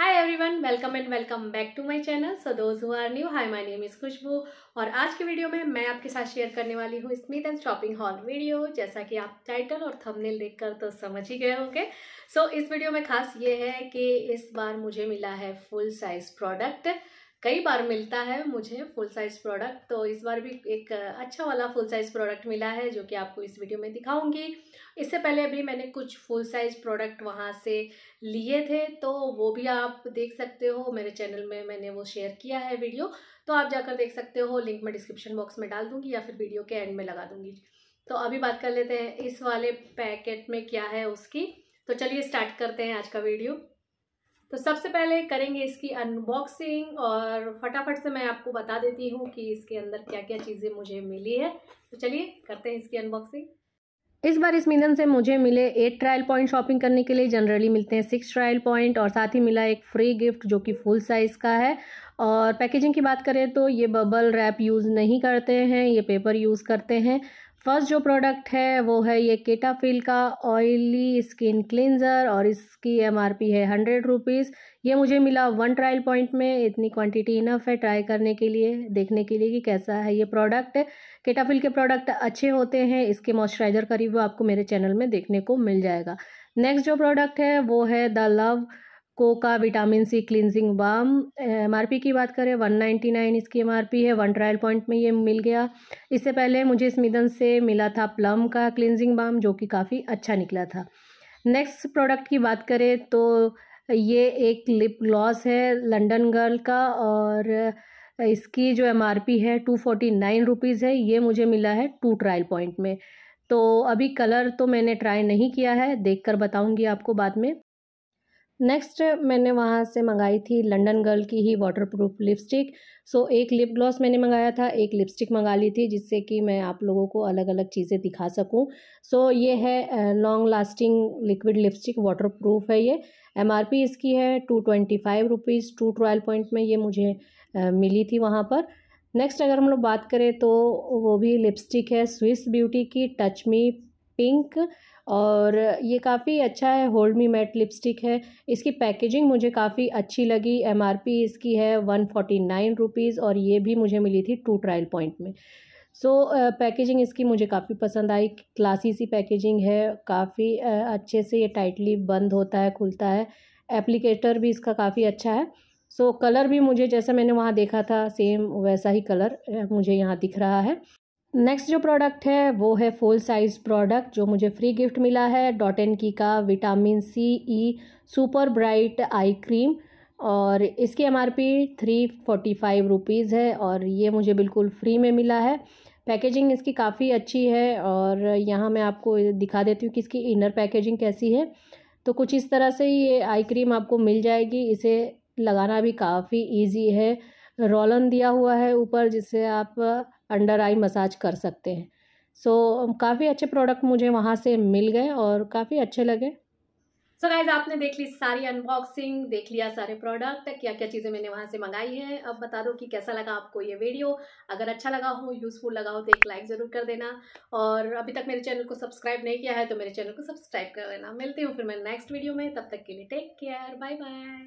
hi everyone welcome and welcome back to my channel so who are new hi my name is Khushboo और आज के video में मैं आपके साथ शेयर करने वाली हूँ Smith and shopping haul video जैसा कि आप टाइटल और थंबनेल देखकर तो समझ ही गए होंगे सो so, इस वीडियो में खास ये है कि इस बार मुझे मिला है फुल साइज प्रोडक्ट कई बार मिलता है मुझे फुल साइज़ प्रोडक्ट तो इस बार भी एक अच्छा वाला फुल साइज़ प्रोडक्ट मिला है जो कि आपको इस वीडियो में दिखाऊंगी इससे पहले अभी मैंने कुछ फुल साइज़ प्रोडक्ट वहाँ से लिए थे तो वो भी आप देख सकते हो मेरे चैनल में मैंने वो शेयर किया है वीडियो तो आप जाकर देख सकते हो लिंक मैं डिस्क्रिप्शन बॉक्स में डाल दूँगी या फिर वीडियो के एंड में लगा दूँगी तो अभी बात कर लेते हैं इस वाले पैकेट में क्या है उसकी तो चलिए स्टार्ट करते हैं आज का वीडियो तो सबसे पहले करेंगे इसकी अनबॉक्सिंग और फटाफट से मैं आपको बता देती हूँ कि इसके अंदर क्या क्या चीज़ें मुझे मिली है तो चलिए करते हैं इसकी अनबॉक्सिंग इस बार इस मिलन से मुझे मिले एट ट्रायल पॉइंट शॉपिंग करने के लिए जनरली मिलते हैं सिक्स ट्रायल पॉइंट और साथ ही मिला एक फ्री गिफ्ट जो कि फुल साइज़ का है और पैकेजिंग की बात करें तो ये बबल रैप यूज़ नहीं करते हैं ये पेपर यूज़ करते हैं फर्स्ट जो प्रोडक्ट है वो है ये केटाफिल का ऑयली स्किन क्लिनज़र और इसकी एमआरपी है हंड्रेड रुपीज़ ये मुझे मिला वन ट्रायल पॉइंट में इतनी क्वांटिटी इनफ है ट्राई करने के लिए देखने के लिए कि कैसा है ये प्रोडक्ट केटाफिल के प्रोडक्ट अच्छे होते हैं इसके मॉइस्चराइज़र करीब आपको मेरे चैनल में देखने को मिल जाएगा नेक्स्ट जो प्रोडक्ट है वो है the love co vitamin C cleansing balm M की बात करें वन नाइन इसकी एम है वन ट्रायल पॉइंट में ये मिल गया इससे पहले मुझे स्मिदन से मिला था प्लम का क्लिनजिंग बाम जो कि काफ़ी अच्छा निकला था नेक्स्ट प्रोडक्ट की बात करें तो ये एक लिप ग्लॉस है लंडन गर्ल का और इसकी जो एम आर पी है टू फोर्टी नाइन रुपीज़ है ये मुझे मिला है टू ट्रायल पॉइंट में तो अभी कलर तो मैंने ट्राई नहीं किया है देखकर बताऊंगी आपको बाद में नेक्स्ट मैंने वहाँ से मंगाई थी लंडन गर्ल की ही वाटर प्रूफ लिपस्टिक सो एक लिप ग्लॉस मैंने मंगाया था एक लिपस्टिक मंगा ली थी जिससे कि मैं आप लोगों को अलग अलग चीज़ें दिखा सकूं सो so, ये है long lasting liquid lipstick waterproof है ये एम आर पी इसकी है two twenty five rupees two twelve point में ये मुझे आ, मिली थी वहाँ पर नेक्स्ट अगर हम लोग बात करें तो वो भी लिपस्टिक है स्विस ब्यूटी की टच मी पिंक और ये काफ़ी अच्छा है होल्ड मी मैट लिपस्टिक है इसकी पैकेजिंग मुझे काफ़ी अच्छी लगी एमआरपी इसकी है वन फोर्टी नाइन रुपीज़ और ये भी मुझे मिली थी टू ट्रायल पॉइंट में सो so, पैकेजिंग uh, इसकी मुझे काफ़ी पसंद आई क्लासी सी पैकेजिंग है काफ़ी uh, अच्छे से ये टाइटली बंद होता है खुलता है एप्लीकेटर भी इसका काफ़ी अच्छा है सो so, कलर भी मुझे जैसा मैंने वहाँ देखा था सेम वैसा ही कलर मुझे यहाँ दिख रहा है नेक्स्ट जो प्रोडक्ट है वो है फुल साइज़ प्रोडक्ट जो मुझे फ्री गिफ्ट मिला है डॉट एन की का vitamin C E super bright eye cream और इसकी M R P three forty five rupees है और ये मुझे बिल्कुल फ्री में मिला है पैकेजिंग इसकी काफ़ी अच्छी है और यहाँ मैं आपको दिखा देती हूँ कि इसकी इनर पैकेजिंग कैसी है तो कुछ इस तरह से ये आई क्रीम आपको मिल जाएगी इसे लगाना भी काफ़ी ईजी है रोलन दिया हुआ है ऊपर जिससे आप अंडर आई मसाज कर सकते हैं सो so, काफ़ी अच्छे प्रोडक्ट मुझे वहाँ से मिल गए और काफ़ी अच्छे लगे सो so गाइज आपने देख ली सारी अनबॉक्सिंग देख लिया सारे प्रोडक्ट क्या क्या चीज़ें मैंने वहाँ से मंगाई हैं अब बता दो कि कैसा लगा आपको ये वीडियो अगर अच्छा लगा हो यूज़फुल लगा हो तो एक लाइक ज़रूर कर देना और अभी तक मेरे चैनल को सब्सक्राइब नहीं किया है तो मेरे चैनल को सब्सक्राइब कर देना मिलती हूँ फिर मैं नेक्स्ट वीडियो में तब तक के लिए टेक केयर बाय बाय